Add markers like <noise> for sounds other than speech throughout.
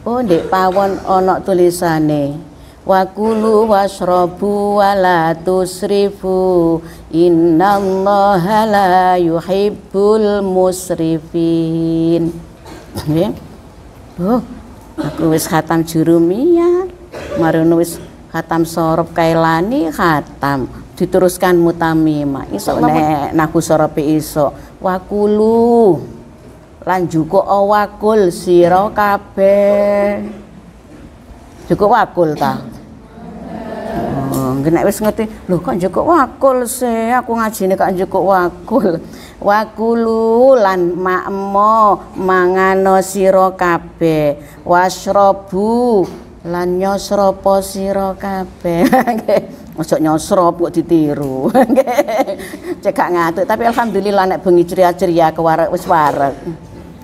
Oh ndek pawon onok tulisane Wakulu wasrobu wala tusrifu innallaha la yuhibbul musrifin. Nggih. Oh, aku wis khatam jurumiyah, marono wis khatam sorop kailani khatam diteruskan mutamima. Iso nek naku sorope iso. Wakulu lan juga wakul siro kabeh cukup wakul ta Mungkin oh, nek wis ngerti, lho kok njukuk wakul sih, aku nih kok njukuk wakul. Wakulu lan makmo mangano siro kabeh, wasrobu lan nyosropo sira kabeh. <laughs> Ojo nyosrop kok ditiru. <laughs> cekak ngatuk tapi alhamdulillah nek bengi ceria-ceria kewarek wis warek.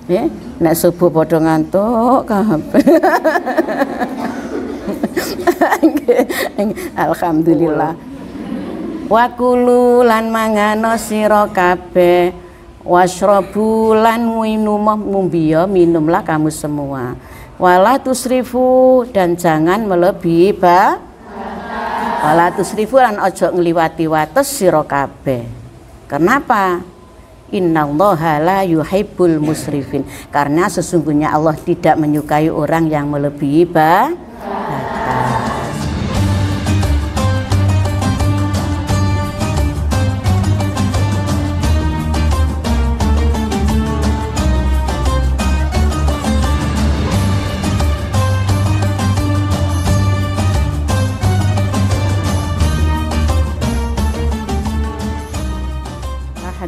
Ya, nek subuh padha ngantuk kabeh. <laughs> Alhamdulillah. Wa kulu lan mangano sira kabeh Wasrobu lan minum mumbiya minumlah kamu semua. Wala tusrifu dan jangan melebihi ba Wala tusrifu lan ojo ngliwati wates sira kabeh. Kenapa? Innallaha la yuhibbul musrifin. Karena sesungguhnya Allah tidak menyukai orang yang melebihi bah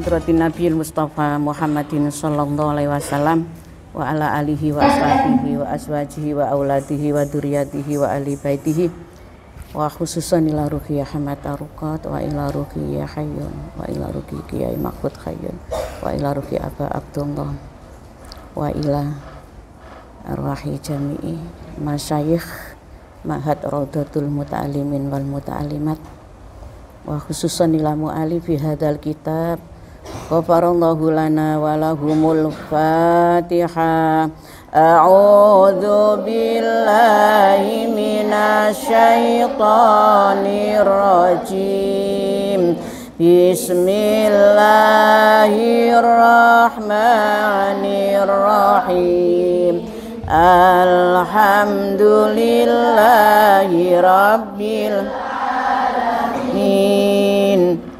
hadratin Nabi Mustafa Muhammadin sallallahu alaihi wasallam wa ala alihi wa ashabihi wa aswajihi wa auladihi wa duriyatihi wa ali baitihi wa khususan ila ruqiyah hamat aruqat wa ila ruhi ya hayyun wa ila ruhi kiai makbud hayyun wa ila ruhi aba abdullah wa ila arwahi jami'i masyayikh mahat rodotul muta'alimin wal muta'alimat wa khususan ila mu'alifi hadal kitab Ghafarallahu lana wa lahumul Fatiha. A'udzu billahi minasy syaithanir rajim. Bismillahirrahmanirrahim. Alhamdulillahi rabbil alamin.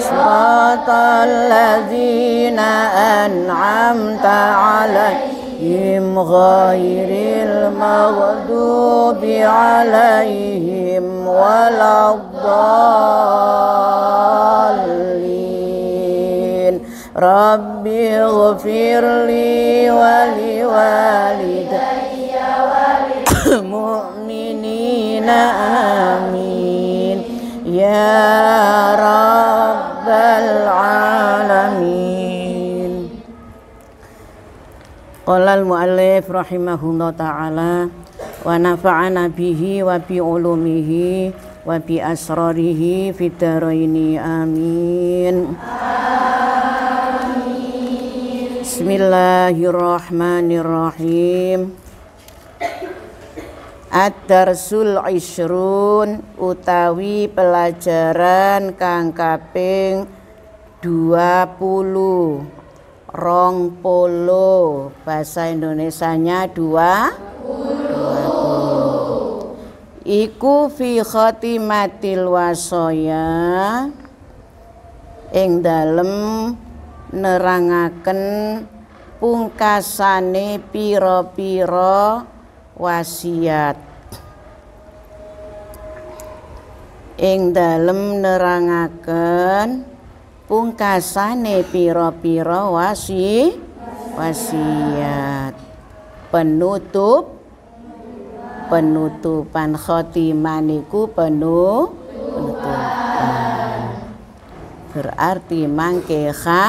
صراط الذين أنعمت عليهم غير المغضوب عليهم ولا الضالين رب اغفر لي ولوالدي <coughs> مؤمنين آمين al muallif rahimahullah taala wa nafa'ana bihi wa bi ulumihi wa bi asrarihi fid amin. amin. Bismillahirrahmanirrahim. Ad-darsul isrun utawi pelajaran kang kaping 20 rong polo bahasa Indonesianya dua iku fi khotimatil wasaya ing dalem nerangaken pungkasane piro-piro wasiat ing dalem nerangaken pungkasane piro-piro wasi wasiat penutup penutupan khotiman penuh penutupan berarti mangkeha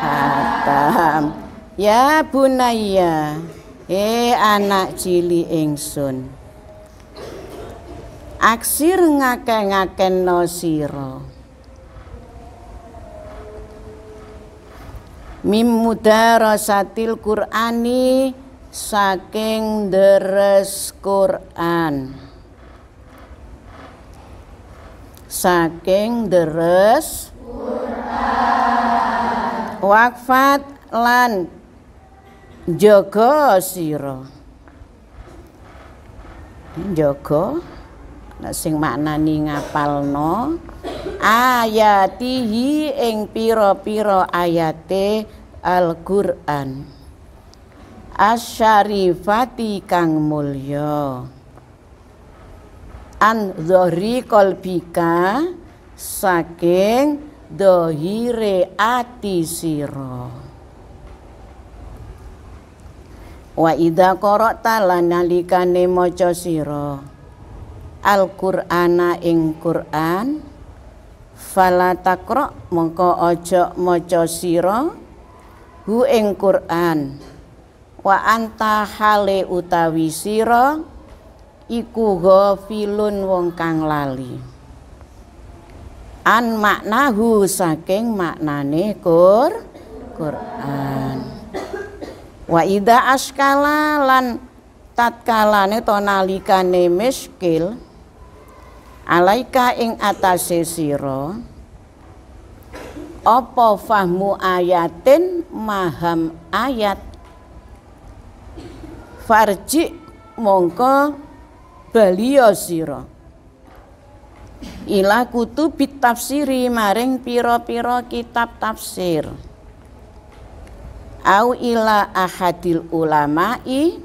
hatam ya bunaya eh anak cili ingsun aksir ngake-ngakeno sira mim mudarasatil Qur'ani saking deres Qur'an saking deres Quran. wakfat lan jaga sira jaga nek sing maknani ngapalno ayatihi ing pira-pira ayate Al-Qur'an Asyarifati syarifati kang mulya An dhahri saking dhahire ati sira Wa idza qara'ta maca sira Al-Qur'ana ing Quran, fala takro mongko ojo mojo siro hu ing Quran wa anta hale utawi siro iku filun wong kang lali an makna hu saking maknane kur Quran wa ida askala lan tatkalane tonalikane miskil miskil alaika ing atase sira apa fahmu ayatin maham ayat farji mongko baliya sira ila kutubit tafsiri maring pira-pira kitab tafsir au ila ahadil ulama'i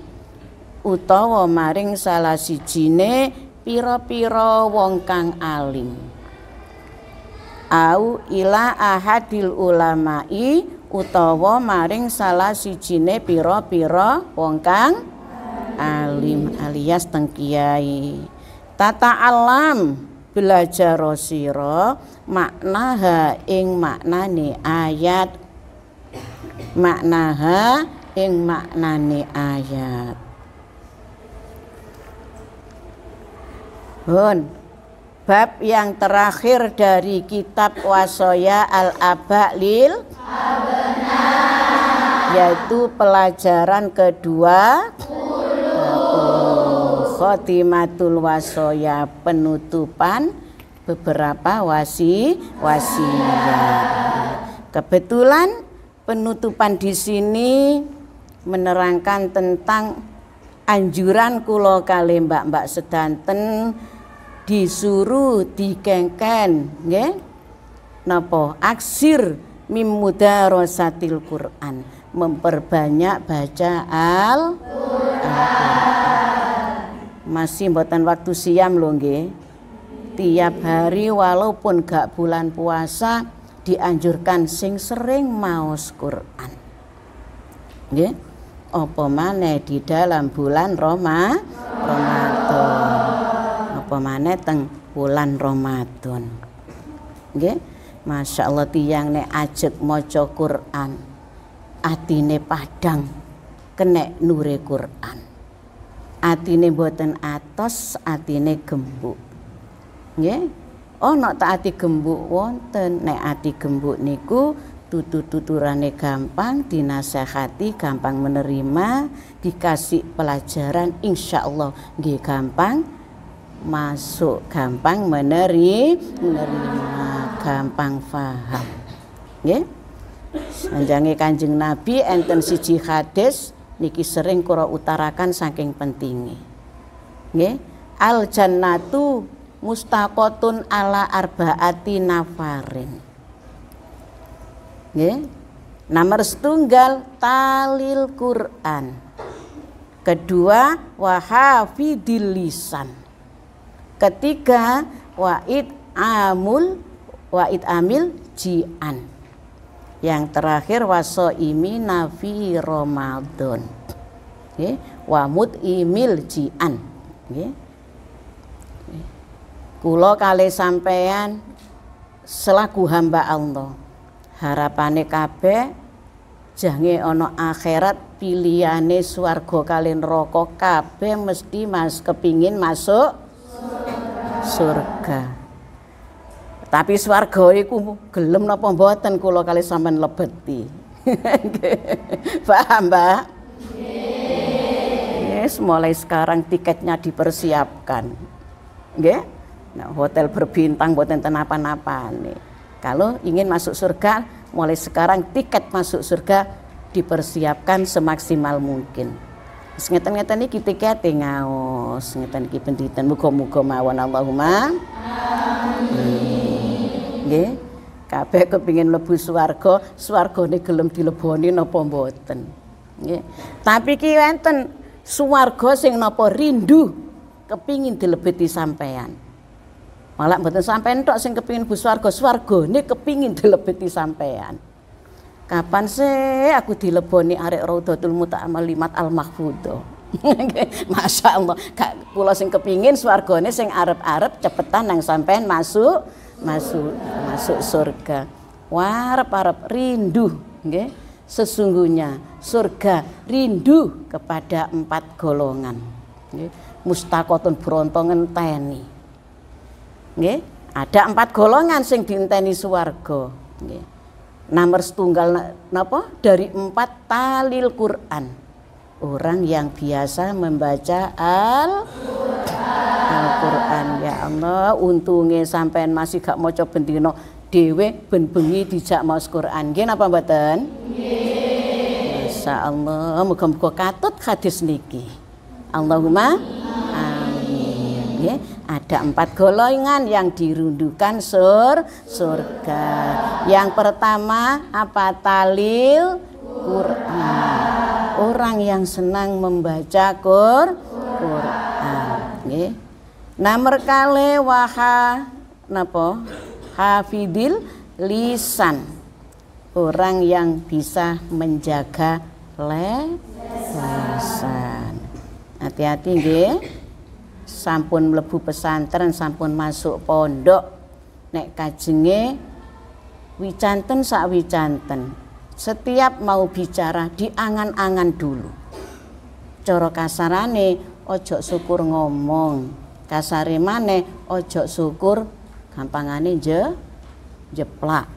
utawa maring salah sijine pira-pira wong kang alim au ila ahadil ulama'i utawa maring salah sijine pira-pira wong kang alim alias teng kiai tata alam belajar sira ha ing maknane ayat maknaha ing maknane ayat Hun. Bab yang terakhir dari kitab Wasoya Al-Aba lil yaitu pelajaran kedua khotimatul wasoya penutupan beberapa wasi wasiat. Kebetulan penutupan di sini menerangkan tentang anjuran kulo kali mbak mbak sedanten disuruh dikengken nggih napa aksir mimudarosatil Quran memperbanyak baca al masih buatan waktu siam loh, nggih tiap hari walaupun gak bulan puasa dianjurkan sing sering maos Quran nggih apa maneh di dalam bulan Roma Ramadan apa maneh teng bulan Ramadan. Nggih. Masya Allah tiang ne ajek maca Quran atine padang kenek nure Quran atine boten atos atine gembuk nggih ana tak ati gembuk wonten nek ati gembuk niku tutu-tuturane gampang dinasehati gampang menerima dikasih pelajaran insya Allah nggih gampang masuk gampang meneri menerima gampang faham nggih Menjangi Kanjeng Nabi enten siji hadis niki sering kura utarakan saking pentingnya, ya, al jannatu mustaqotun ala arbaati nafarin ya, nomor setunggal talil Quran kedua wahafidil lisan Ketiga, wa'id amul wa'id amil ji'an. Yang terakhir waso imi nafi Ramadan. Okay. Wamut imil ji'an. Okay. Kulo kali sampean selaku hamba Allah. Harapane kabeh jange ono akhirat pilihane swarga kalin rokok kabeh mesti mas kepingin masuk surga. Tapi swarga iku gelem napa mboten kula kali sampean lebeti. <laughs> Paham, Mbak? Yes, mulai sekarang tiketnya dipersiapkan. Nggih? Nah, hotel berbintang mboten ten apa-apa nih. Kalau ingin masuk surga, mulai sekarang tiket masuk surga dipersiapkan semaksimal mungkin. Wis ngeten-ngeten iki tikete ngaos, ngeten iki pendidikan muga-muga mawon Allahumma. Amin. Nggih. Kabeh kepingin mlebu swarga, swargane gelem dileboni napa mboten. Nggih. Tapi ki wonten swarga sing napa rindu kepingin dilebeti sampean. Malah mboten sampean tok sing kepingin bu swarga, swargane kepingin dilebeti sampean kapan sih aku dileboni arek Raudatul Muta'amal Limat Al Mahfudo. <laughs> Masya Allah, Kak pulau sing kepingin swargane sing arep-arep cepetan nang sampean masuk masuk masuk surga. Warep-arep rindu nggih. Sesungguhnya surga rindu kepada empat golongan. Mustaqotun berontong enteni. ada empat golongan sing dienteni swarga nomor setunggal napa dari empat talil Quran orang yang biasa membaca al Al-Quran ya Allah untungnya sampean masih gak mau coba bendino dewe ben bengi dijak mau Quran gini apa mboten Masya Allah moga-moga katut hadis niki Allahumma amin, amin ada empat golongan yang dirundukan sur surga. Yang pertama apa talil Quran. Orang yang senang membaca Qur Quran. Nggih. Nomor nah, kali waha napa? Hafidil lisan. Orang yang bisa menjaga le Hati-hati nggih sampun mlebu pesantren sampun masuk pondok nek kajenge wicanten sak wicanten setiap mau bicara diangan-angan dulu cara kasarane ojo syukur ngomong kasare mane ojo syukur gampangane je jeplak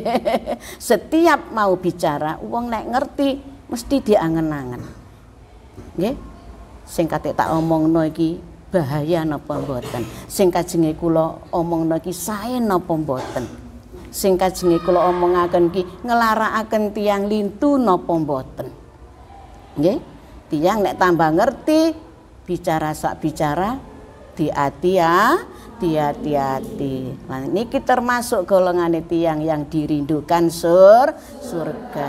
<laughs> setiap mau bicara uang nek ngerti mesti diangen-angen nggih sing kate tak omongno iki bahaya napa mboten sing kajenge kula omongno iki sae napa mboten sing kajenge kula omongaken iki nglarakaken tiang lintu napa mboten nggih tiang nek tambah ngerti bicara sak bicara diati ya hati-hati. Nah, ini kita termasuk golongan tiang yang dirindukan sur surga.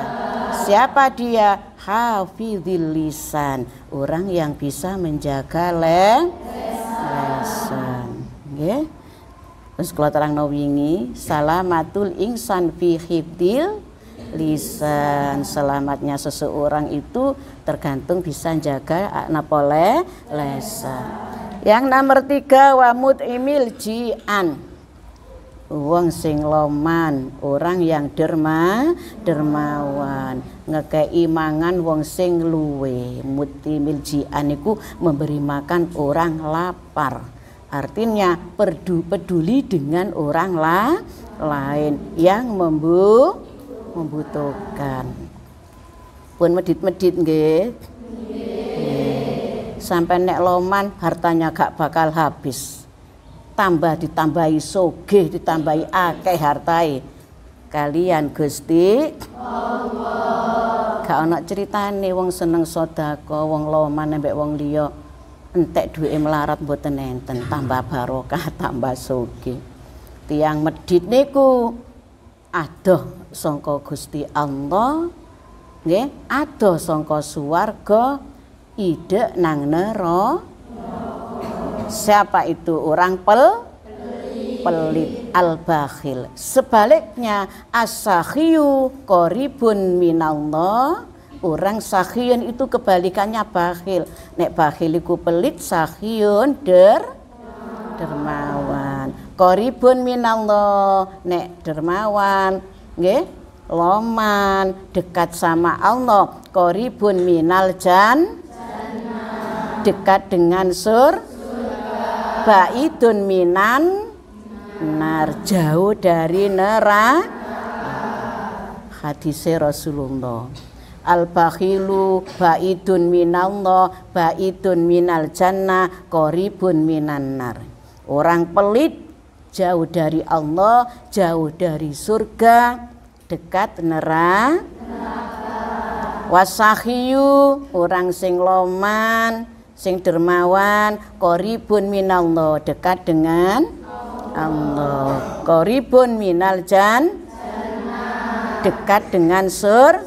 Siapa dia? Hafidilisan. lisan, orang yang bisa menjaga leng lesan nggih terus kula terangno wingi salamatul insan fi hibdil lisan selamatnya seseorang itu tergantung bisa jaga napole lesan yang nomor tiga Wamut imil jian wong sing loman, orang yang derma, dermawan, ngekei mangan wong sing luwe, muti milji aniku memberi makan orang lapar. Artinya perdu peduli dengan orang la, lain yang membu, membutuhkan. Pun medit-medit nggih. Sampai nek loman hartanya gak bakal habis tambah ditambahi soge, ditambahi akeh hartai kalian Gusti Allah anak ana wong seneng sedekah wong loman ambek wong liyo entek duwe melarat mboten enten tambah barokah <laughs> tambah sogeh tiang medit niku adoh songko Gusti Allah nggih adoh songko suwargo, ide nang neraka Siapa itu orang pel? pelit al-bakhil. Sebaliknya asahiyu koribun minalno Orang sahiyun itu kebalikannya bakhil. Nek bakhiliku pelit, sahiyun der dermawan. Koribun minalno nek dermawan, nge loman, dekat sama Allah. Koribun minal jan dekat dengan sur baidun minan nar jauh dari neraka hadis Rasulullah al bakhilu baidun minallah baidun minal jannah qoribun minan nar orang pelit jauh dari Allah jauh dari surga dekat neraka wasahiyu orang sing loman sing dermawan koribun minallah dekat dengan Allah koribun minal jan dekat dengan sur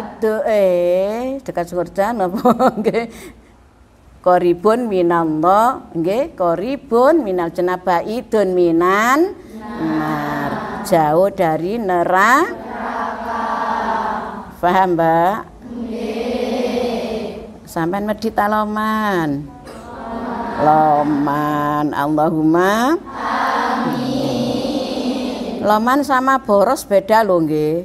itu eh dekat surga napa <laughs> nggih koribun minallah nggih koribun minal jenaba idun minan nar jauh dari neraka paham Mbak nggih Sampai medit taloman Loman. Allahumma amin. Loman sama boros beda loh nggih.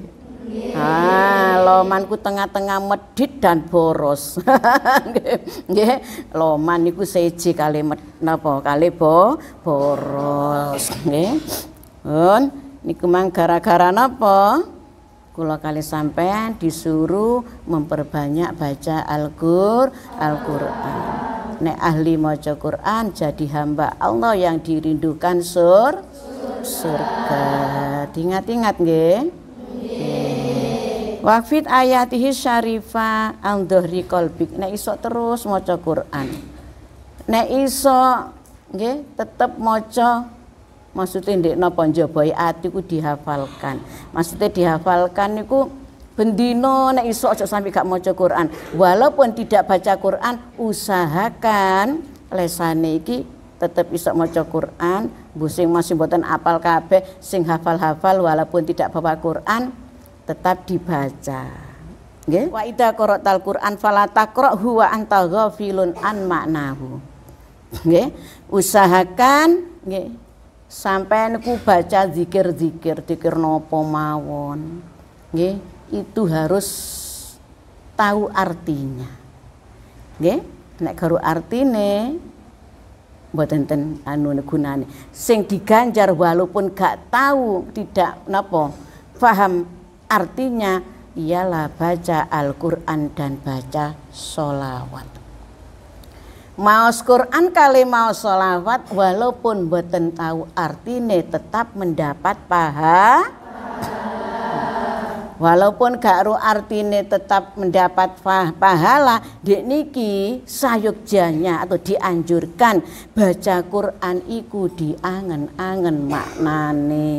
Ah, lomanku tengah-tengah medhit dan boros. <laughs> Nggih, loman niku seji kali napa kali bo boros nggih. Nun niku gara-gara napa? kula kali sampean disuruh memperbanyak baca Al-Qur, Al-Qur'an. Nek ahli maca Quran jadi hamba Allah yang dirindukan sur surga. Ingat-ingat nggih. Wafid ayatihi syarifa al dhahri qalbik. Nek iso terus maca Quran. Nek iso nggih tetep maca maksudnya ndek nopo njaboi ati ku dihafalkan maksudnya dihafalkan niku bendino nek iso aja sampai gak maca Quran walaupun tidak baca Quran usahakan lesane iki tetap iso maca Quran busing masih buatan apal kabeh sing hafal-hafal walaupun tidak bawa Quran tetap dibaca nggih wa idza qara'tal Quran fala taqra huwa anta ghafilun an maknahu nggih usahakan nggih sampai niku baca zikir-zikir zikir nopo mawon nggih itu harus tahu artinya nggih nek karo artine mboten ten anu gunane sing diganjar walaupun gak tahu tidak napa paham artinya ialah baca Al-Qur'an dan baca solawat Maos Quran kali mau sholawat walaupun boten tahu artine tetap mendapat paha. Walaupun gak ru artine tetap mendapat pahala, dek niki sayukjanya atau dianjurkan baca Quran iku diangen-angen maknane.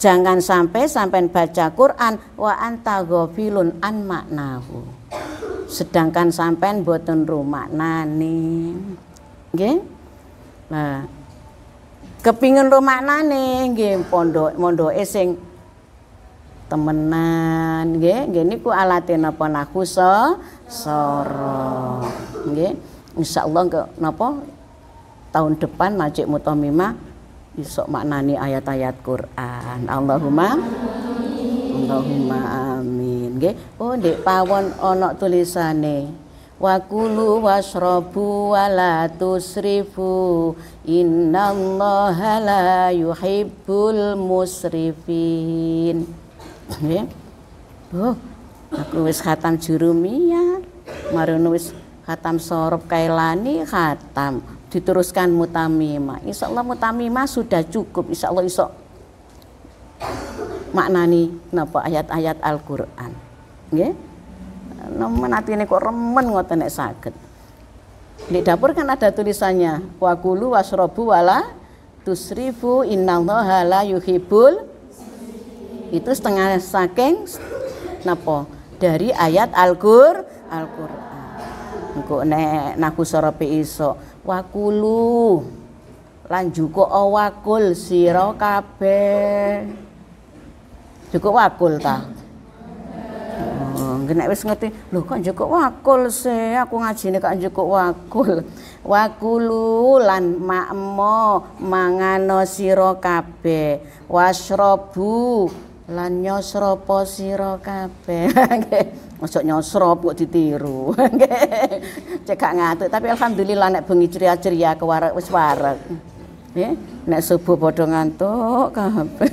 Jangan sampai sampai baca Quran wa anta gofilun an maknahu sedangkan sampean boten nani, nggih nah kepingin rumah nani, nggih pondok mondoke sing temenan nggih nggih ku alatin apa naku so soro nggih insyaallah ke napa tahun depan majik mutamimah isok maknani ayat-ayat Quran Allahumma Allahumma nggih oh ndek pawon ana tulisane Wakulu wasrobu wala tusrifu innallaha la yuhibbul musrifin nggih oh aku wis khatam jurumia, marun wis khatam sorop kailani khatam diteruskan mutamimah insya Allah mutamimah sudah cukup insya Allah isok maknani napa ayat-ayat Al-Quran nggih nemen atine kok remen ngoten nek saged di dapur kan ada tulisannya waqulu wasrobu wala tusrifu innallaha la yuhibbul itu setengah saking napa dari ayat Al-Qur Al-Qur'an engko nek naku sorope iso waqulu lan juga wakul sira kabeh cukup wakul ta nggih wis ngerti, lho kok njukuk wakul se, aku ngaji nih kok njukuk wakul. <laughs> Wakulu lan makmo mangano sira kabe, wasrobu lan nyosropo sira kabeh. <laughs> Ojo nyosrop kok ditiru. <laughs> cekak gak ngatuk, tapi alhamdulillah nek bengi ceria-ceria warak, wis warek. Nek subuh padha ngantuk kabe.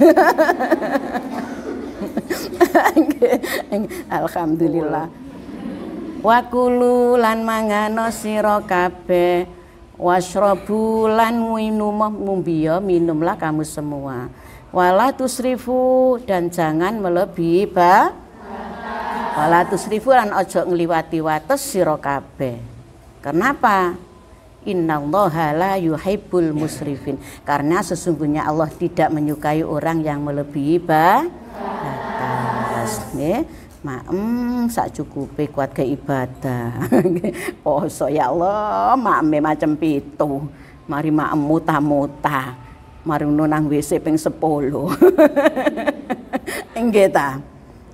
Alhamdulillah. Wa kulu lan mangano sira kabeh Wasrobu lan minum mumbio ya, minumlah kamu semua. Wala tusrifu dan jangan melebihi ba Wala tusrifu lan ojo ngliwati wates sira kabeh. Kenapa? Innallaha la yuhibbul musrifin. Karena sesungguhnya Allah tidak menyukai orang yang melebihi ba nggih maem sak cukup kuat ke ibadah <laughs> poso ya Allah maem macam pitu mari maem muta-muta mari nunang WC ping 10 enggak <laughs> ta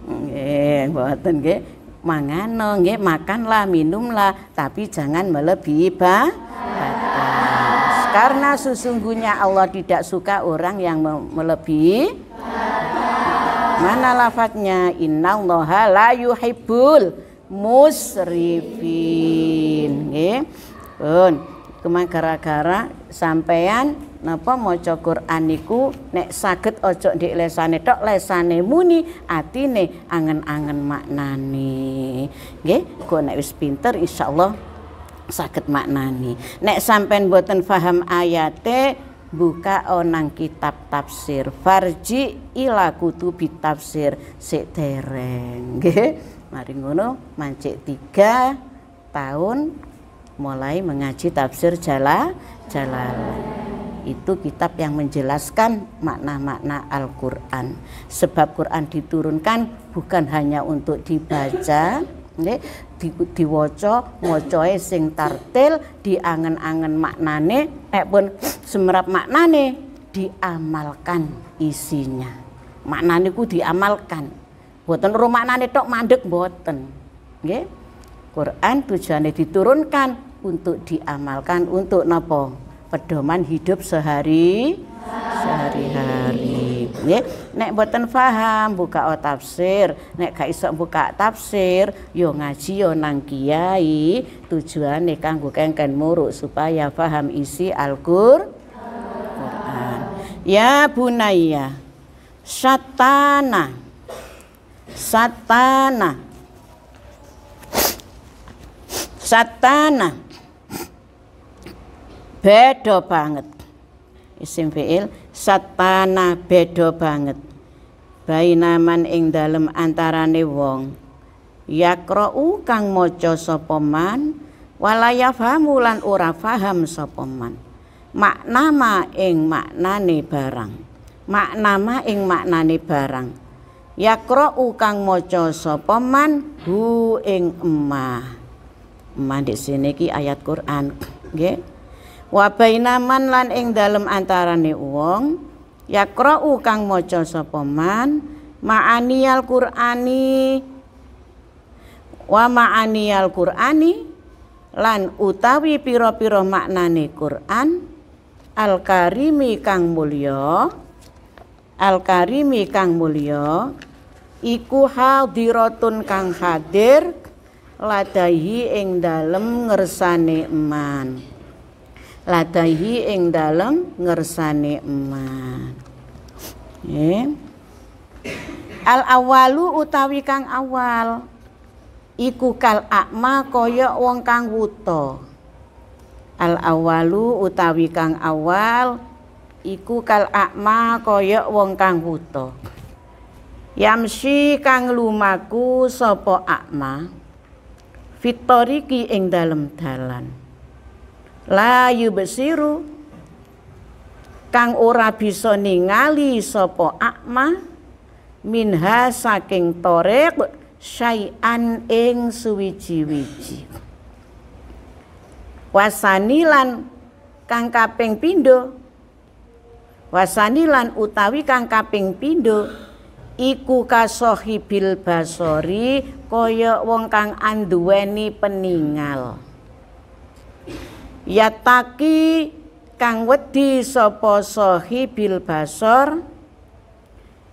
nggih mboten enggak mangano lah, makanlah minumlah tapi jangan melebihi ba karena sesungguhnya Allah tidak suka orang yang melebihi Mana lafadznya? allaha la yuhibbul musrifin. Nggih. Pun cuma gara-gara sampean napa maca Quran niku nek saged ojo ndek lesane tok lesane muni atine angen-angen maknane nggih kok nek wis pinter insyaallah sakit maknani nek sampean boten paham ayate buka onang kitab tafsir farji ila kutubi tafsir sik dereng nggih mari ngono mancik tiga tahun mulai mengaji tafsir jala jalal itu kitab yang menjelaskan makna-makna Al-Quran sebab Quran diturunkan bukan hanya untuk dibaca nggih di, diwaca macae sing tartil diangen-angen maknane nek pun semerap maknane diamalkan isinya maknane ku diamalkan boten rumah maknane tok mandek boten nggih Quran tujuannya diturunkan untuk diamalkan untuk nopo pedoman hidup sehari sehari-hari nggih nek buatan faham buka o tafsir nek gak iso buka tafsir yo ngaji yo nang kiai tujuane kanggo kan muruk supaya faham isi Al-Qur'an Ya bunaya satana satana satana bedo banget isim fiil satana beda banget bainaman ing dalem antarane wong yakra kang maca sapa man walayafhamu lan ora paham sapa man maknama ing maknane barang maknama ing maknane barang yakra kang maca sapa man hu ing emah emah di ki ayat Quran nggih wa bainaman lan ing dalem antarane wong u kang maca sapa man ma'aniyal qur'ani wa ma'aniyal qur'ani lan utawi pira-pira maknane Qur'an al-karimi kang mulya al-karimi kang mulya iku hadiratun kang hadir ladahi ing dalem ngersane eman ladaihi ing dalem ngersane eman yeah. al awalu utawi kang awal iku kal akma kaya wong kang wuto al awalu utawi kang awal iku kal akma kaya wong kang wuto yamsi kang lumaku sapa akma fitoriki ing dalem dalan layu besiru kang ora bisa ningali sapa akma minha saking torek syai'an ing suwiji-wiji wasanilan kang kaping pindho wasanilan utawi kang kaping pindho iku kasohibil basori kaya wong kang anduweni peningal yataki kang wedi sapa sahibil basor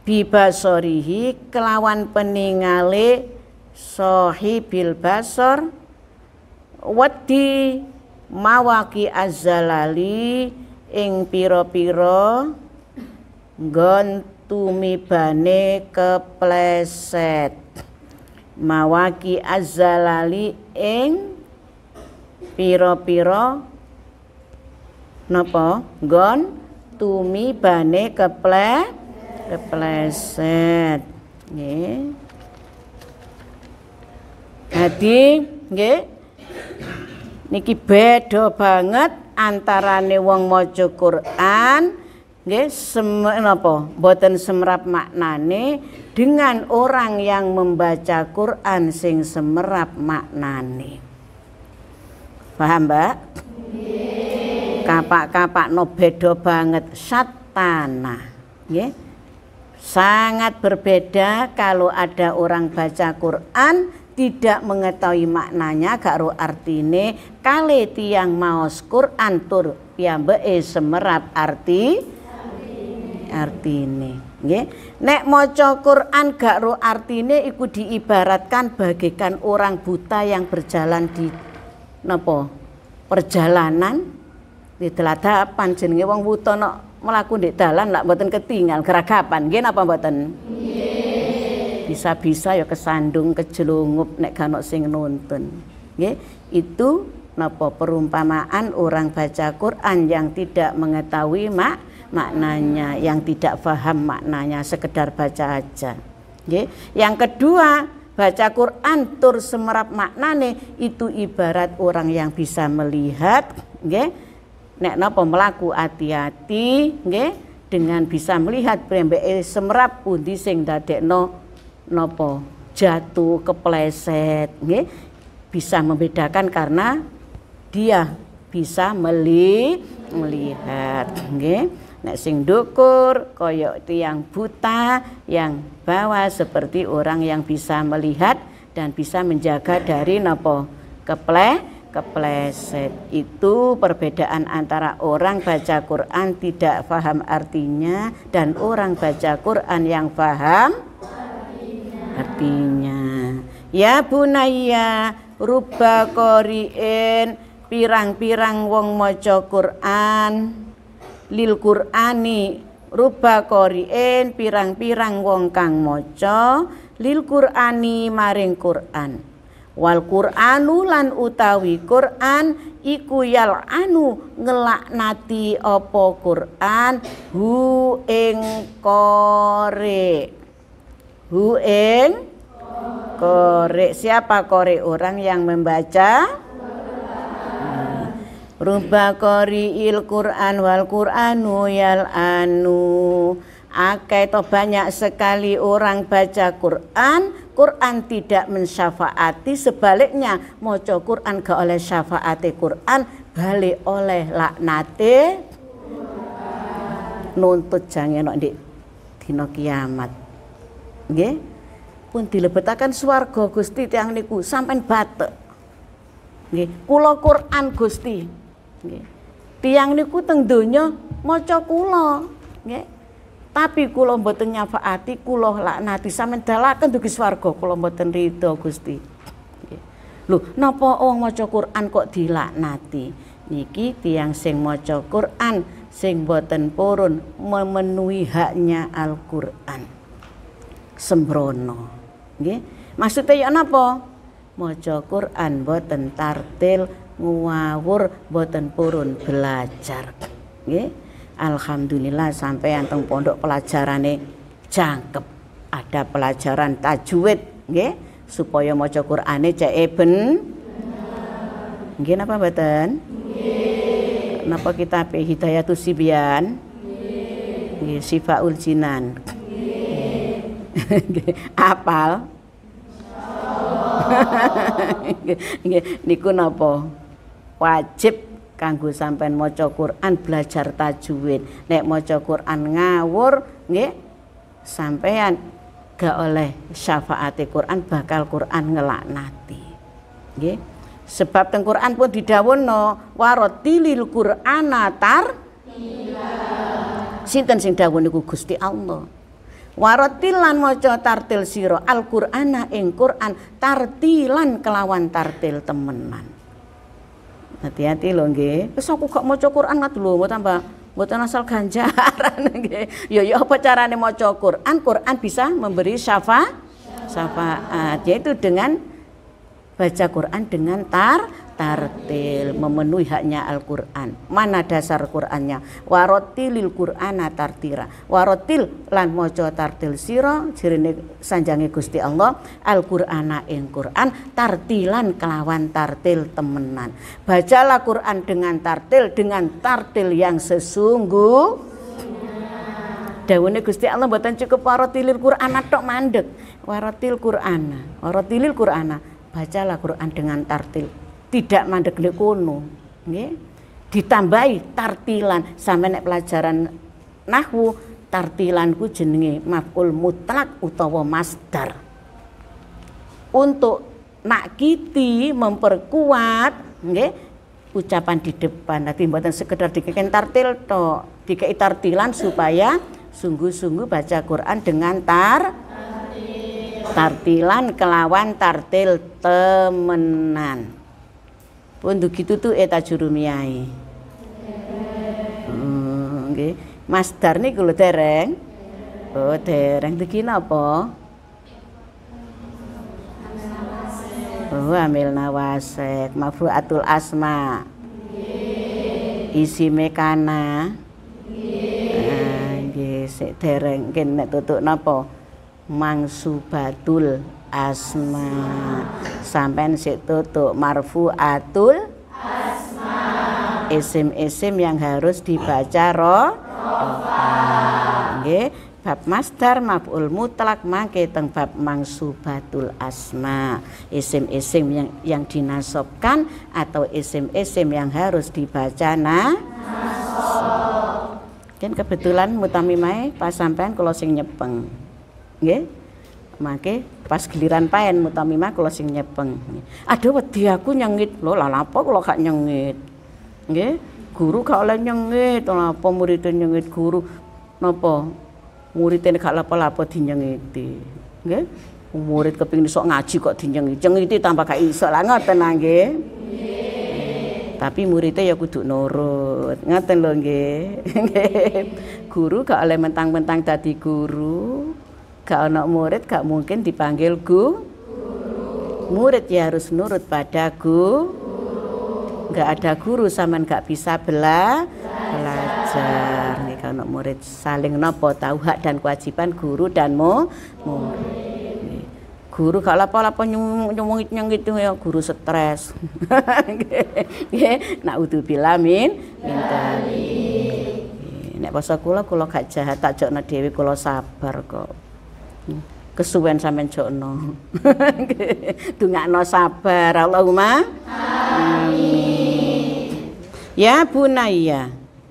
bibasorihi kelawan peningale sahibil basor wedi mawaki azzalali ing pira-pira gontumibane kepleset mawaki azzalali ing piro-piro napa gon tumi bane keple kepleset nggih dadi nggih niki beda banget antarane wong maca Quran nggih sem napa mboten semerap maknane dengan orang yang membaca Quran sing semerap maknane Paham, Mbak? Kapak-kapak no beda banget satana. ya Sangat berbeda kalau ada orang baca Quran tidak mengetahui maknanya gak ro artine kale tiang maos Quran tur piyambeke semerap arti artine. Nggih. Nek moco Quran gak ro artine iku diibaratkan bagaikan orang buta yang berjalan di nopo perjalanan di teladapan jenenge wong wuto no melaku di dalan nak buatan ketinggal keragapan, nggih apa buatan bisa-bisa ya kesandung kejelungup nek gak sing nonton, nggih itu napa perumpamaan orang baca Quran yang tidak mengetahui mak maknanya yang tidak paham maknanya sekedar baca aja yang kedua baca Quran tur semerap maknane itu ibarat orang yang bisa melihat nggih nek nopo melaku hati-hati nggih dengan bisa melihat brembeke semerap pundi sing dadekno napa jatuh kepleset nggih bisa membedakan karena dia bisa meli melihat nggih Nek sing dukur koyo tiang buta yang bawa seperti orang yang bisa melihat dan bisa menjaga dari nopo keple kepleset itu perbedaan antara orang baca Quran tidak paham artinya dan orang baca Quran yang paham artinya, artinya. ya bunaya ruba koriin pirang-pirang wong maca Quran lil Qur'ani ruba qari'in pirang-pirang wong kang maca lil Qur'ani maring Qur'an wal Qur'anu lan utawi Qur'an iku yal anu ngelaknati opo Qur'an hu ing kore hu ing kore siapa kore orang yang membaca Rubakori il Qur'an wal Qur'anu yal anu. Akai to banyak sekali orang baca Quran, Quran tidak mensyafaati, sebaliknya cok Quran gak oleh syafaati Quran, balik oleh laknate nuntut jangan di dino kiamat. Nggih. Pun dilebetakan swarga Gusti tiang niku sampai batuk. kulo Quran Gusti. Tiang niku teng donya maca kula, nggih. Tapi kula mboten nyafaati, kula laknati sampean dalaken dugi swarga kula mboten rida Gusti. Lho, napa wong maca Quran kok dilaknati? Niki tiang sing maca Quran sing boten purun memenuhi haknya Al-Qur'an. Sembrono. Nggih. Maksudnya ya napa? Maca Quran boten tartil ngawur boten purun belajar Ye? alhamdulillah sampai anteng pondok pelajarane jangkep ada pelajaran tajwid nggih supaya maca Qur'ane cek eben nggih napa mboten nggih napa kitab Hidayatus Sibyan nggih Sifaul Jinan nggih <laughs> apal <laughs> Nggih niku napa? wajib kanggo sampean maca Quran belajar tajwid. Nek maca Quran ngawur nggih sampean gak oleh syafaati Quran bakal Quran ngelaknati. Nggih. Sebab teng Quran pun didhawuhno warotilil Qur'ana tar Sinten sing dawuh niku Gusti Allah. Waratilan maca tartil sira Al-Qur'ana ing Quran tartilan kelawan tartil temenan hati-hati loh nggih wis aku gak maca Quran ngat lho mau tambah mboten asal ganjaran <laughs> nggih ya ya apa carane maca Quran Quran bisa memberi syafa syafaat yaitu dengan baca Quran dengan tar tartil memenuhi haknya Al-Qur'an. Mana dasar Qur'annya? Warotilil Qur'ana tartira. Warotil lan mojo tartil sira jirine sanjange Gusti Allah Al-Qur'ana ing Qur'an tartilan kelawan tartil temenan. Bacalah Qur'an dengan tartil dengan tartil yang sesungguh dawuhnya Gusti Allah buatan cukup warotilil Qur'ana tok mandek Warotil Qur'ana warotilil Qur'ana bacalah Qur'an dengan tartil tidak mandek kono nggih ditambahi tartilan sampai nek pelajaran nahwu tartilan ku jenenge maf'ul mutlak utawa masdar untuk nakiti memperkuat nggih ucapan di depan tapi mboten sekedar dikeken tartil tok dikei tartilan supaya sungguh-sungguh baca Quran dengan tar tartilan kelawan tartil temenan Pondu gitu tuh eta eh, juru oke, Hmm, nggih. Masdar kalau tereng, tereng, Oh, tuh kira apa? Oh, amil nawasek, atul asma. Isi mekana. Ah, nggih, tereng kene tutuk napa? batul asma sampai situ tuh marfu atul, isim-isim yang harus dibaca ro Oke, bab masdar maf'ul mutlak mangke teng bab mangsubatul asma isim-isim yang yang dinasobkan atau isim-isim yang harus dibaca na kan kebetulan mutamimai pas sampean kalau sing nyepeng nggih make pas giliran paen mutamimah kula sing nyepeng. Ada wedi aku nyengit. lo lah apa kula gak nyengit? Nggih, guru gak oleh nyengit, lha apa murid nyengit guru? Napa? Muridnya kak lapo-lapo dinyengiti. Nggih. Murid kepingin sok ngaji kok dinyengiti. Nyengiti tambah gak iso lah ngoten nggih. tapi muridnya ya kudu nurut ngaten lho <laughs> nggih guru gak oleh mentang-mentang tadi guru gak ono murid gak mungkin dipanggil gu murid ya harus nurut pada gu Gak ada guru saman gak bisa bela belajar nih kalau murid saling nopo tahu hak dan kewajiban guru dan mu murid guru gak lapo-lapo nyungit gitu ya guru stres <laughs> Nak utu bilamin minta nek poso kula kula gak jahat tak jokno dhewe kula sabar kok kesuwen sampean jokno. <laughs> Dungakno sabar Allahumma. Amin. Ya bunaya.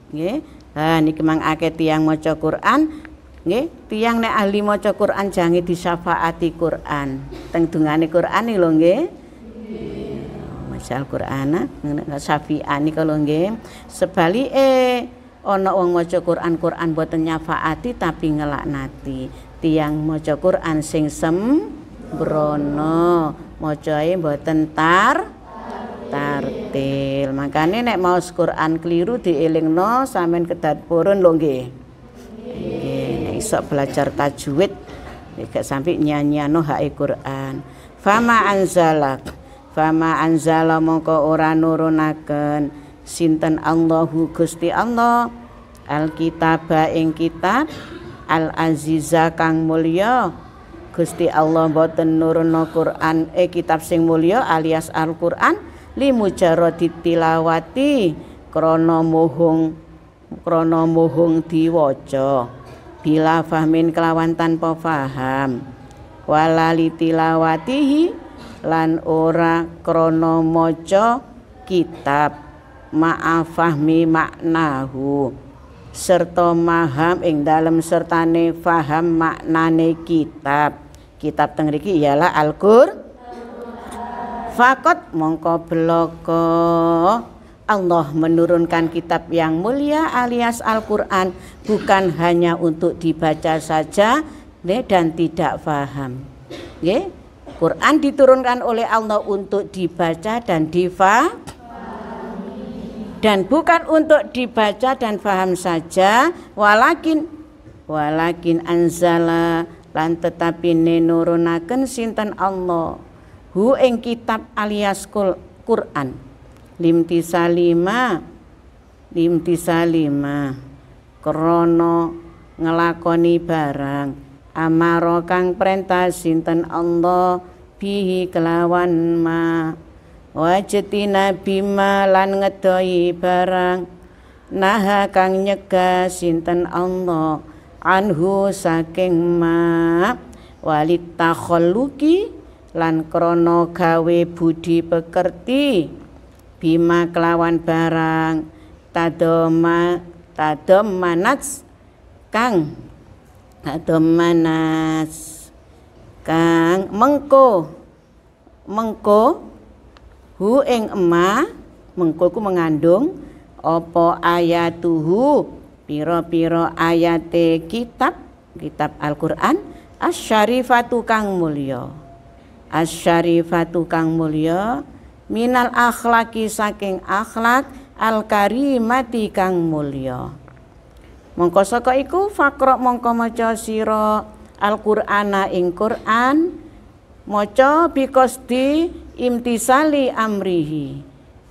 Nggih. Ha niki akeh tiyang maca Quran Nggih, tiyang nek ahli maca Quran jange disafaati Quran. Teng dungane Quran lho nggih. Maca Al-Qur'an, safiani kalau nggih. Sebalike ana wong maca Quran Quran boten nyafaati tapi ngelaknati tiang maca Quran sing sem brono macae mboten tar tartil makane nek mau Quran keliru dielingno sampean kedat purun lho nggih nggih nek iso belajar tajwid gak sampai nyanyiano hae Quran fama anzalak fama anzala mongko ora nurunaken sinten Allahu Gusti Allah alkitab ing kitab al aziza kang mulio, Gusti Allah boten nurunno Quran e kitab sing mulio alias Al-Qur'an limu mujarradi tilawati krana muhung krana muhung diwaca bila fahmin kelawan tanpa faham wala tilawatihi lan ora krana maca kitab maafahmi maknahu serta maham ing dalam sertane faham maknane kitab kitab tengriki ialah al Fakot mongko beloko Allah menurunkan kitab yang mulia alias Al-Quran bukan hanya untuk dibaca saja ne, dan tidak faham. Ye? Quran diturunkan oleh Allah untuk dibaca dan difaham dan bukan untuk dibaca dan faham saja walakin walakin anzala lan tetapi nenurunaken sinten Allah hu ing kitab alias Quran limti salima krono ngelakoni barang amarokang perintah sinten Allah bihi kelawan ma' Wajetina nabima lan ngedoi barang Naha kang nyegah sinten Allah Anhu saking ma Walit takholluki Lan krono gawe budi pekerti Bima kelawan barang Tadoma Tadom manats Kang Tadom manas Kang Mengko Mengko hu ing ema mengko mengandung opo ayatuhu piro-piro ayate kitab kitab Al-Qur'an syarifatu kang mulya syarifatu kang mulya minal akhlaki saking akhlak al karimati kang mulya mongko saka iku fakro mongko maca sira Al-Qur'ana ing Qur'an maca di imtisali amrihi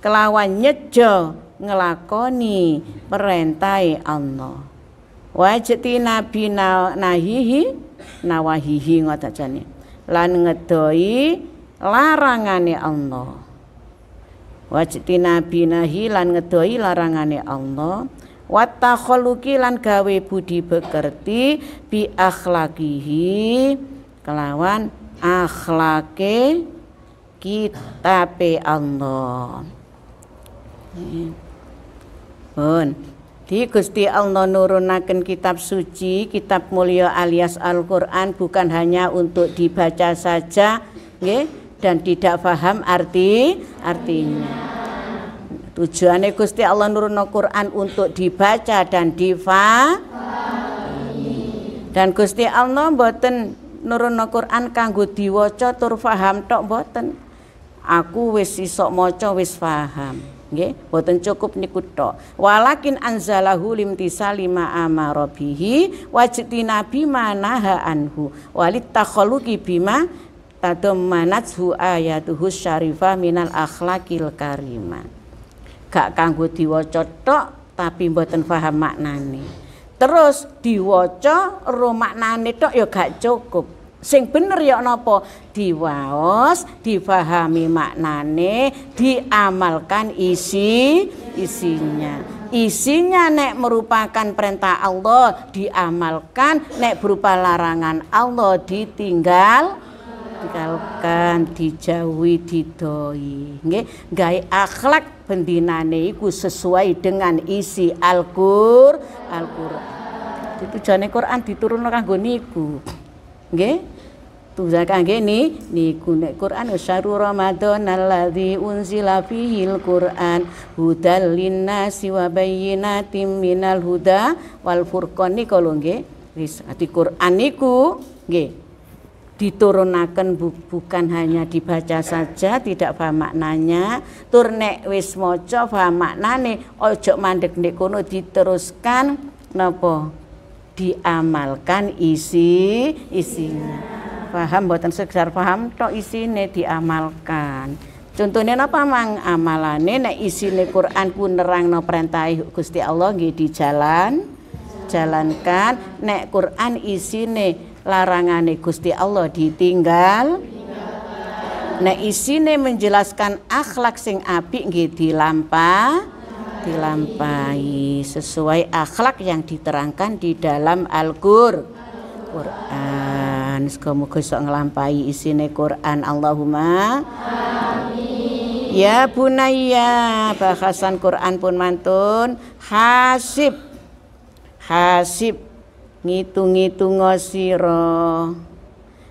kelawan nyejo ngelakoni perintai Allah wajati nabi nahihi nawahihi ngotajane lan ngedoi larangane Allah wajati nabi nahi lan ngedoi larangane Allah wattakholuki lan gawe budi bekerti bi akhlakihi kelawan akhlake kitab Allah pun di Gusti Allah nurunaken kitab suci kitab mulia alias Al-Quran bukan hanya untuk dibaca saja nge, dan tidak faham arti artinya tujuannya Gusti Allah al Quran untuk dibaca dan diva. dan Gusti Allah mboten al Quran kanggo diwaca tur faham tok mboten aku wis isok maca wis faham, nggih boten cukup niku tok walakin anzalahu limtisa lima amara bihi wajtina bima naha anhu walit takhalluqi bima tadammanathu ayatuhu syarifah minal akhlakil karimah gak kanggo diwaca tok tapi boten paham maknane terus diwaca ro maknane tok ya gak cukup sing bener ya napa diwaos difahami maknane diamalkan isi isinya isinya nek merupakan perintah Allah diamalkan nek berupa larangan Allah ditinggal tinggalkan dijauhi didoi nggih gawe akhlak bendinane iku sesuai dengan isi Al-Qur'an Al-Qur'an tujuane Quran diturunno kanggo niku nggih tuzaka gini niku nek Quran syaru Ramadan alladzi unzila fihil Quran hudal linnasi wa bayyinatin minal huda wal furqan ni kalau nggih wis ati Quran niku nggih diturunakan bu, bukan hanya dibaca saja tidak paham maknanya tur nek wis maca paham maknane ojo mandek nek kono diteruskan napa diamalkan isi isinya paham buatan sekedar paham tok isine diamalkan. Contohnya apa mang amalane nek isine Quran ku no perintah Gusti Allah nggih di jalan jalankan nek Quran isine larangane Gusti Allah ditinggal nek isine menjelaskan akhlak sing apik nggih lampa dilampahi sesuai akhlak yang diterangkan di dalam Al-Qur'an. Quran Semoga muga sok nglampahi isine Quran Allahumma amin ya bunayya bahasan Quran pun mantun hasib hasib ngitung-ngitung sira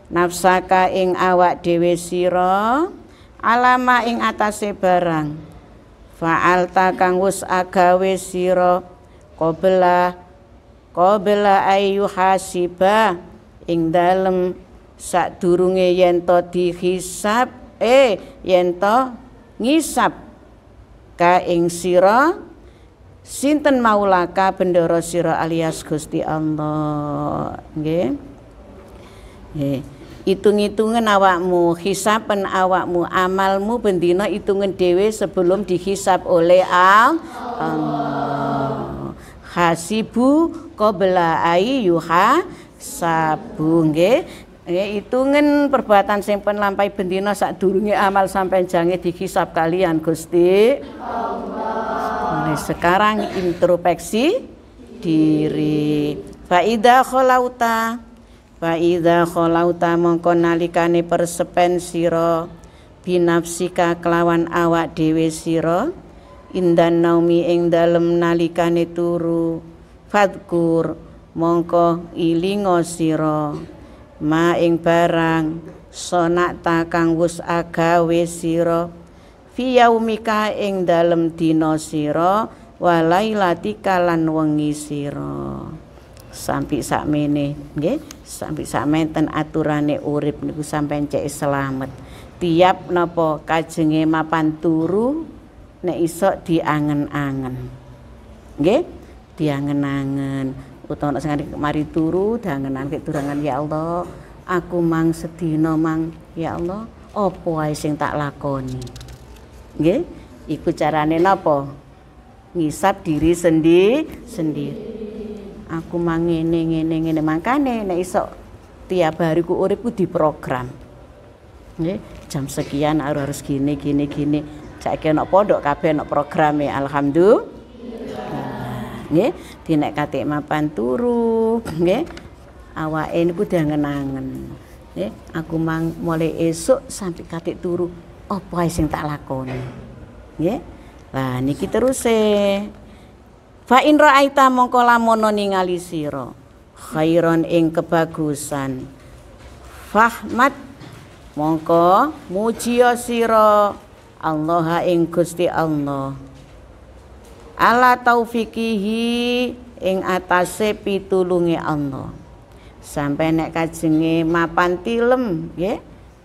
nafsaka ing awak dhewe sira alama ing atase barang fa'alta kang wis agawe sira qabla qabla ayu hasiba ing dalem sadurunge yen to dihisab eh yen to ngisab ka ing sira sinten maulaka bendoro sira alias Gusti Allah nggih nggih hitung-hitungan awakmu hisapen awakmu amalmu bendina hitungan dewe sebelum dihisap oleh Allah oh. hasibu kobla ayyuha sabu nggih Nggih, perbuatan sempen lampai lampahi saat durungi amal sampai jange dihisab kalian Gusti Allah. sekarang introspeksi diri. Faida kholauta. Faida kholauta mongko persepen siro binafsika kelawan awak dhewe siro indan naumi ing dalem nalikane turu. Fadkur mongko ilinga sira ma ing barang sonak takang wis agawe sira fi ing dalem dina sira walailati kalan wengi sira sampi sakmene nggih sampi sakmenten aturane urip niku sampean cek selamat tiap napa kajenge mapan turu nek iso diangen-angen nggih diangen-angen utawa nek sing mari turu dangenan kek durangan ya Allah aku mang sedina mang ya Allah apa ae sing tak lakoni nggih iku carane napa ngisap diri sendiri, sendiri aku mang ngene ngene ngene makane nek iso tiap hari ku uripku diprogram nggih jam sekian harus gini gini gini saiki ana pondok kabeh ana programe alhamdulillah nggih dinek katik mapan turu nggih awake niku dangen-angen nggih aku mang mulai esuk sampai katik turu apa sing tak lakoni nggih lah niki terus e fa in raaita mongko lamono ningali sira khairon ing kebagusan fahmat mongko mujiya sira Allah ing Gusti Allah ala taufikihi ing atase pitulungi Allah sampai nek kajenge mapan tilem ya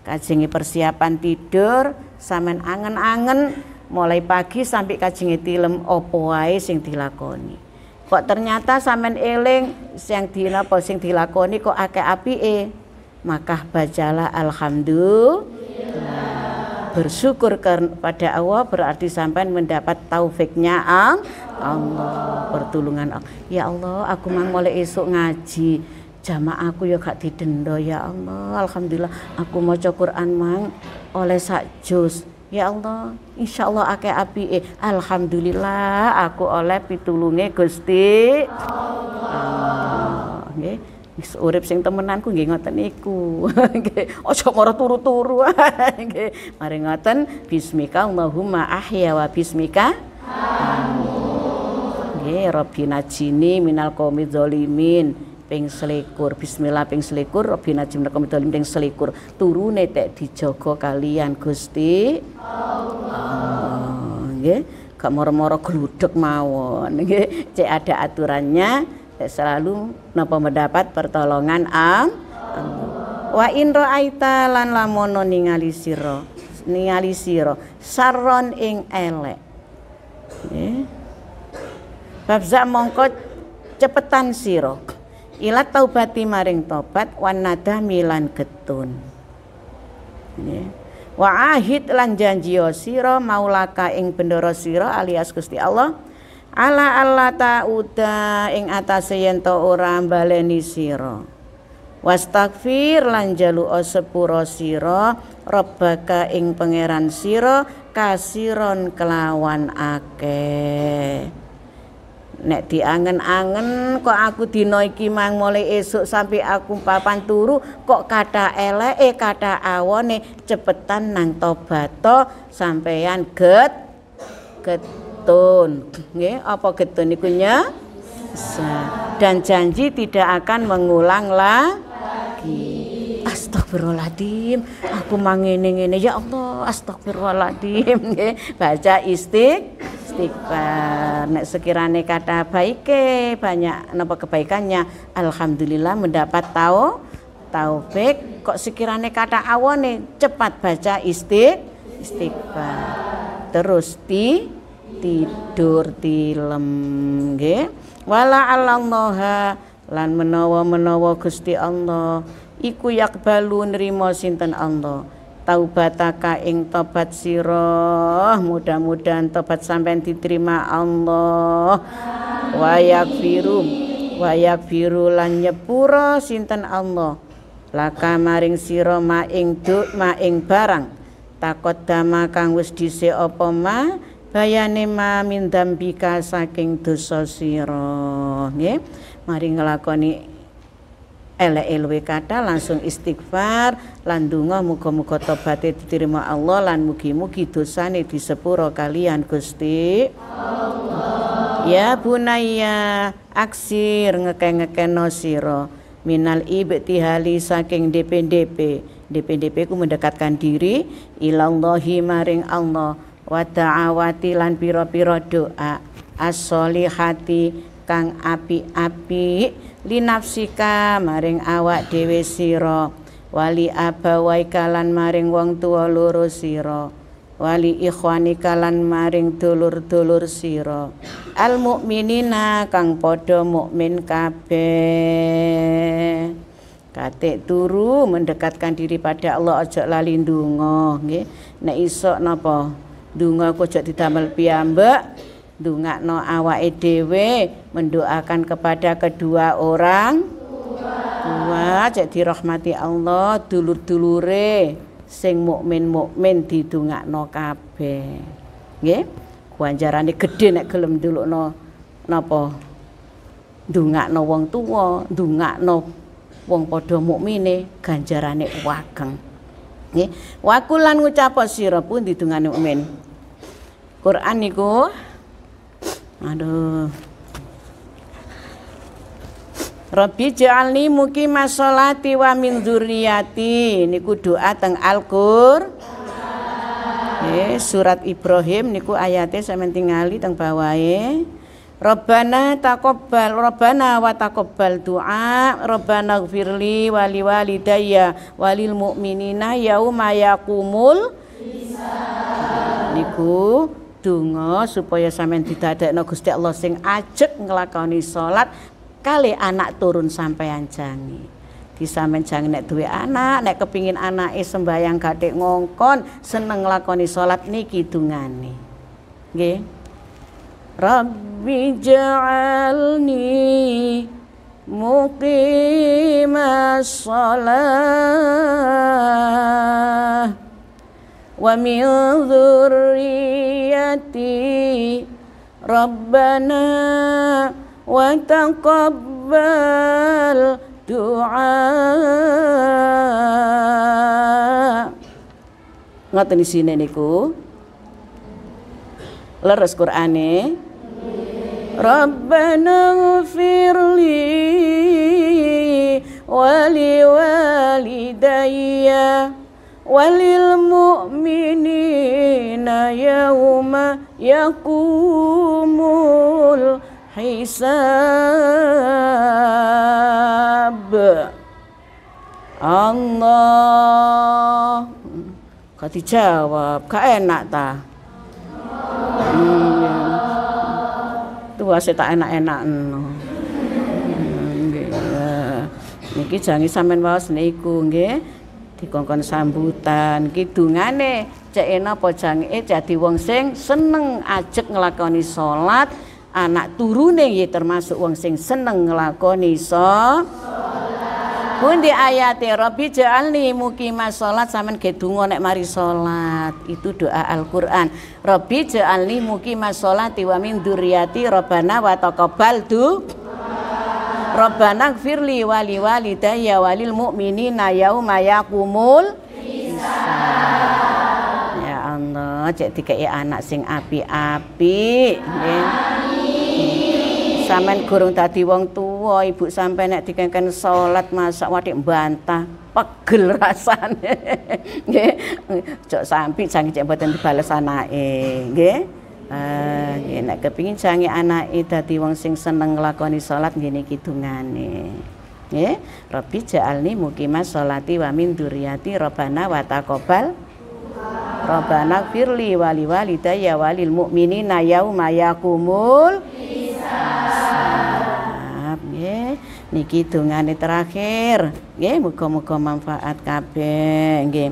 kajenge persiapan tidur sampean angen-angen mulai pagi sampai kajenge tilem opo wae sing dilakoni kok ternyata sampean eling sing dinapa sing dilakoni kok akeh apike maka bacalah alhamdulillah bersyukur kepada Allah berarti sampai mendapat taufiknya ang Allah pertolongan Allah. ya Allah aku mang mulai esok ngaji jamaah aku ya gak didendo ya Allah alhamdulillah aku mau Quran mang oleh sak Ya Allah, insya Allah ake api eh. Alhamdulillah aku oleh pitulungnya Gusti. Allah. Allah. Okay. Wis urip sing temenanku nggih ngoten niku. <laughs> Nggih, aja moro turu-turu. <laughs> Nggih, mari ngoten bismika Allahumma ahya wa bismika Nggih, robbina jini minal qaumi dzalimin. ping selikur bismillah ping selikur Rabbi Najim Rekom Dolim ping selikur turune tek dijogo kalian Gusti Allah nggih gak moro-moro gludeg mawon nggih cek ada aturannya selalu nopo mendapat pertolongan am wa in raaita lan lamono ningali sira ningali sira saron ing elek babza mongko cepetan sira ila taubati maring tobat wan nada milan getun wa ahid lan janjio sira maulaka ing bendoro sira alias Gusti Allah ala Allah ta'uda ing atas yen to ora baleni siro was takfir lan jalu sepura siro rabbaka ing pangeran siro kasiron kelawan akeh nek diangen-angen kok aku dina iki mang mulai esuk sampai aku papan turu kok kata ele eh kata awone cepetan nang tobato sampeyan get get getun nggih apa getun niku dan janji tidak akan mengulang lagi astagfirullahaladzim aku mangene ini ya Allah astagfirullahaladzim nggih baca istiq istighfar nek sekirane kata baike banyak napa kebaikannya alhamdulillah mendapat tahu taufik kok sekiranya kata awone cepat baca istiq istighfar terus di tidur tilem nggih wala allaha lan menawa-menawa Gusti Allah iku yakbalu nrimo sinten Allah taubataka ing tobat siro, mudah-mudahan tobat sampean diterima Allah wayak biru wayak biru lan nyepuro sinten Allah laka maring siro maing duk maing barang takut dama kang wis dhisik ma bayane ma min dambika saking dosa sira nggih mari nglakoni elek luwe kata langsung istighfar lan donga muga-muga tobaté diterima Allah lan mugi-mugi dosane disepuro kalian Gusti Allah ya bunaya aksir ngekeng ngekeno sira minal ibtihali saking DPDP DPDP ku mendekatkan diri ilallahi maring Allah wa awati lan pira-pira doa as-solihati kang api-api linafsika maring awak dhewe sira wali abawai kalan maring wong tua loro sira wali ikhwani kalan maring dulur-dulur sira al mukminina kang padha mukmin kabeh Katik turu mendekatkan diri pada Allah ojo lali ndonga nggih nek isok napa Dungo kojok didamel piyambak no awa edewe mendoakan kepada kedua orang Dua cek dirahmati Allah dulur-dulure sing mukmin mukmin no kabeh nggih ganjarane gedhe nek gelem Nopo dungak no wong dungak no wong padha mukmine ganjarane wageng nggih wakulan ngucap sira pun didungane mukmin Quran niku. Aduh. Rabbi ja'alni muqimash sholati wa min dzurriyyati niku doa teng Al-Qur'an. Eh, surat Ibrahim niku ayatnya sampean tingali teng bawahe. Rabbana taqabbal Rabbana wa taqabbal du'a Rabbana gfirli wali walidayya walil mu'minina yauma yaqumul niku donga supaya sampean didadekno Gusti Allah sing ajek nglakoni salat kali anak turun sampean jangi. disamen jangan nek duwe anak nek kepingin anake sembayang gadek ngongkon seneng lakoni salat niki dungane nggih Rabbi ja'alni muqimas salat wa min ومن ذريتي ربنا وتقبل doa. Ngoten isine niku. Leres Qur'ane. Rabbana ghfirli wa liwalidayya walil mu'minina yauma yakumul hisab Allah Kau dijawab, gak enak ta? Iya. Tua sih tak enak-enak no. Iya, Niki jangan sampean waos niku nggih dikongkon sambutan kidungane cek ena e jadi wong sing seneng ajek nglakoni salat anak turune ya termasuk wong sing seneng nglakoni salat Pundi ayate Rabbi ja'alni mukimah salat sampean ge donga nek mari salat. Itu doa Al-Qur'an. Rabbi ja'alni mukimah salati wa min dzurriyyati Rabbana wa taqabbal Rabbana gfirli wali walidayya walil mu'minina yauma yaqumul Ya Allah, cek ya anak sing api-api nggih. Sampeyan gurung tadi wong tua, ibu sampai nak dikengken sholat masak wadik bantah pegel <laughs> rasane. Cok sampi jangan cek mboten dibales anake, nggih. Uh, nggih nek kepengin jange anake dadi wong sing seneng nglakoni salat ngene kidungane. ya. Rabbi ja'alni muqima sholati wa min dzurriyyati Rabbana wa taqabbal Rabbana firli wali walidayya walil mu'minina yauma yaqumul hisab. Nggih, niki dongane terakhir. Nggih, muga-muga manfaat kabeh nggih.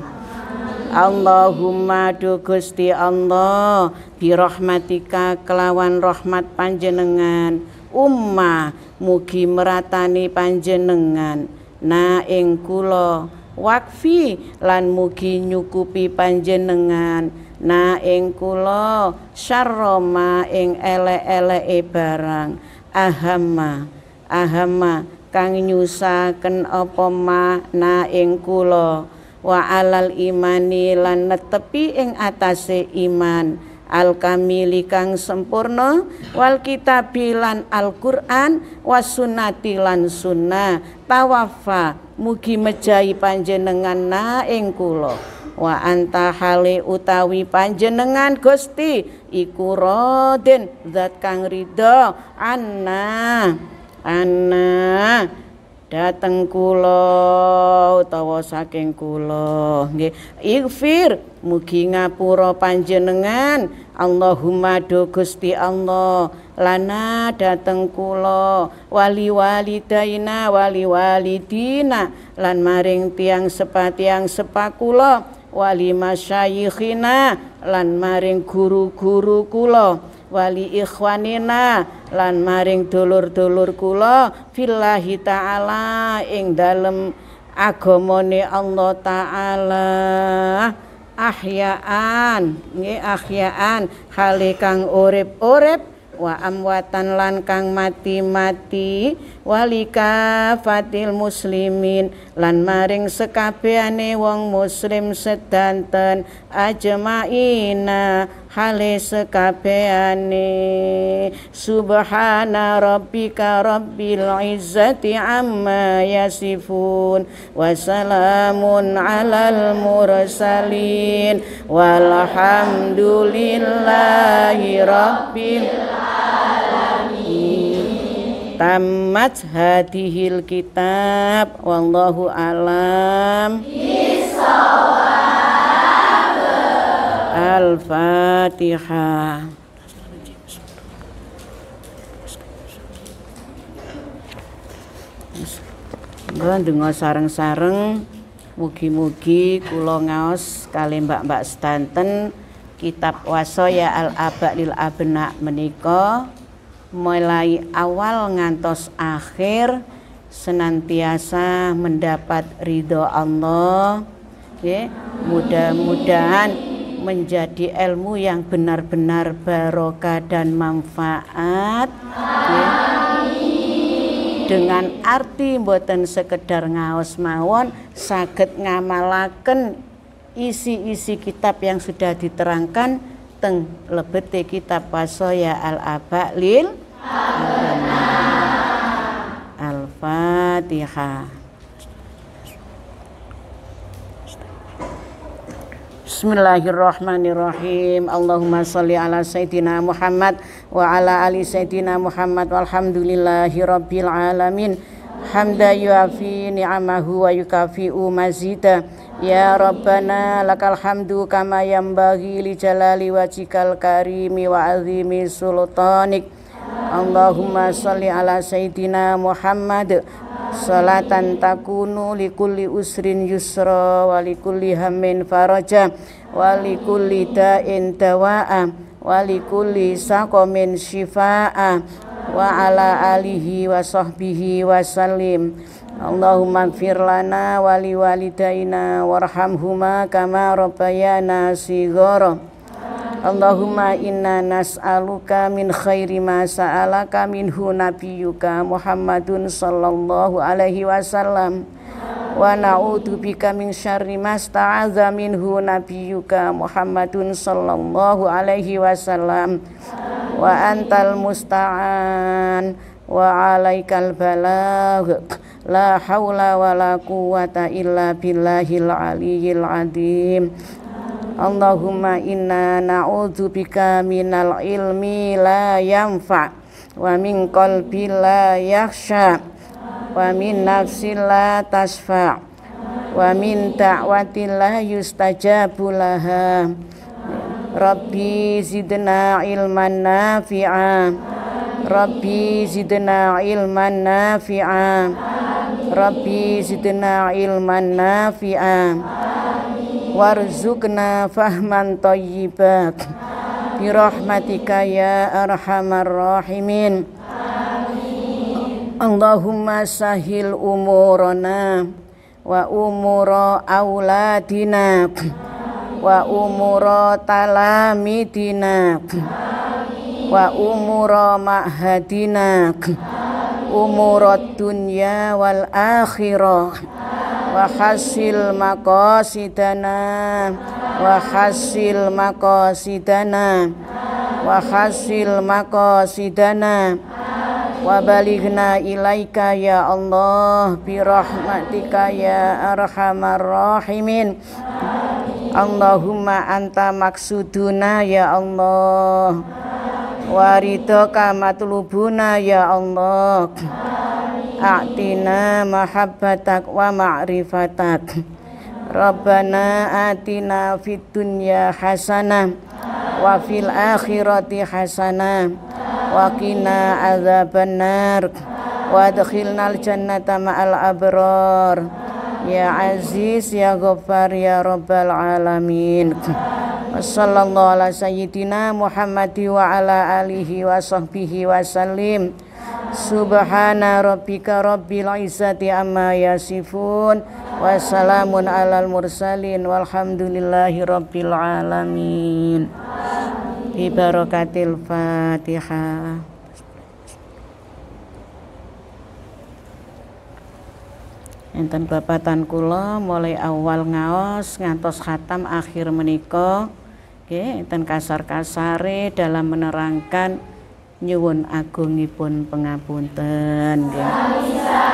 Allahumma du Gusti Allah rahmatika kelawan rahmat panjenengan umma mugi meratani panjenengan na ing kula wakfi lan mugi nyukupi panjenengan na ing kula syarroma ing ele-eleke barang ahama ahama kang nyusaken apa ma na ing kula wa alal imani lan netepi ing atase iman al kamili kang sempurna wal kitabilan al Quran was sunnati lan sunnah tawafa mugi mejahi panjenengan na ing kula wa anta hale utawi panjenengan Gusti iku roden zat kang ridho anna anna dateng kulo utawa saking kulo nggih ighfir mugi ngapura panjenengan Allahumma do Gusti Allah lana dateng kulo wali walidaina wali walidina lan maring tiang sepa tiang sepa kula wali masyayikhina lan maring guru-guru kula wali ikhwanina lan maring dulur-dulur kula fillahi taala ing dalem agamane Allah taala ahyaan nggih ahyaan hale kang urip-urip wa amwatan lan kang mati-mati walika fatil muslimin lan maring sekabehane wong muslim sedanten ajmaina hale sekabehane subhana rabbika rabbil izzati amma yasifun wasalamun alal mursalin walhamdulillahi rabbil alamin tamat hadihil kitab wallahu alam al-fatihah Kula dengar sarang-sarang, mugi-mugi kulo ngaos kali Mbak-mbak stanten, kitab ya al abak lil abenak menika mulai awal ngantos akhir senantiasa mendapat ridho Allah okay? Ya. mudah-mudahan menjadi ilmu yang benar-benar barokah dan manfaat okay? Ya. dengan arti mboten sekedar ngaos mawon saged ngamalaken isi-isi kitab yang sudah diterangkan teng lebete kitab ya al-aba lil Al-Fatihah. Bismillahirrahmanirrahim. Allahumma salli ala sayyidina Muhammad wa ala ali sayyidina Muhammad walhamdulillahi rabbil alamin. Hamda yuafi ni'amahu wa yukafi'u mazida. Ya Rabbana lakal hamdu kama yambagi li jalali wajikal karimi wa azimi sultanik. Allahumma sholli ala sayyidina Muhammad salatan takunu likulli usrin yusra wa likulli hammin faraja wa likulli da'in dawa'a wa shifa'a wa ala alihi wa sahbihi wa salim Allahumma gfir lana wa liwalidaina warhamhuma kama rabbayana sigoro Allahumma inna nas'aluka min khairi ma sa'alaka minhu nabiyuka Muhammadun sallallahu alaihi wasallam wa na'udzu bika min syarri ma sta'adza minhu nabiyuka Muhammadun sallallahu alaihi wasallam wa antal musta'an wa alaikal balagh la haula wala quwata illa billahil aliyyil adim Allahumma inna bika minal ilmi la yanfa wa min qalbi la yakhsha wa min nafsi la tasfa wa min ta'wati la yustajabu laha Rabbi zidna ilman nafi'a Rabbi zidna ilman nafi'a Rabbi zidna ilman nafi'a Warzukna fahman tayyibat rahmatika ya arhamar rahimin Allahumma sahil umurana wa umura auladina wa umura talamidina wa umura ma'hadina umurat dunya wal akhirah wahasil makosidana wahasil makosidana wahasil makosidana wabalighna ilaika ya Allah birahmatika ya arhamar rahimin Allahumma anta maksuduna ya Allah warito kama tulubuna ya Allah A'tina mahabbatak wa ma'rifatak Rabbana atina fid dunya hasanah Wa fil akhirati hasana, Wa qina azaban nar Wa adkhilnal al-jannata ma'al abrar Ya Aziz, Ya Ghaffar, Ya Rabbal Alamin Wassallallahu ala sayyidina Muhammad wa ala alihi wa sahbihi wa sallim Subhana rabbika rabbil izzati amma yasifun Wassalamun alal mursalin Walhamdulillahi rabbil alamin Ibarakatil Fatihah enten tan kula mulai awal ngaos ngantos khatam akhir menikah Oke, dan kasar-kasare dalam menerangkan nyuwun agungipun pengapunten. Ya.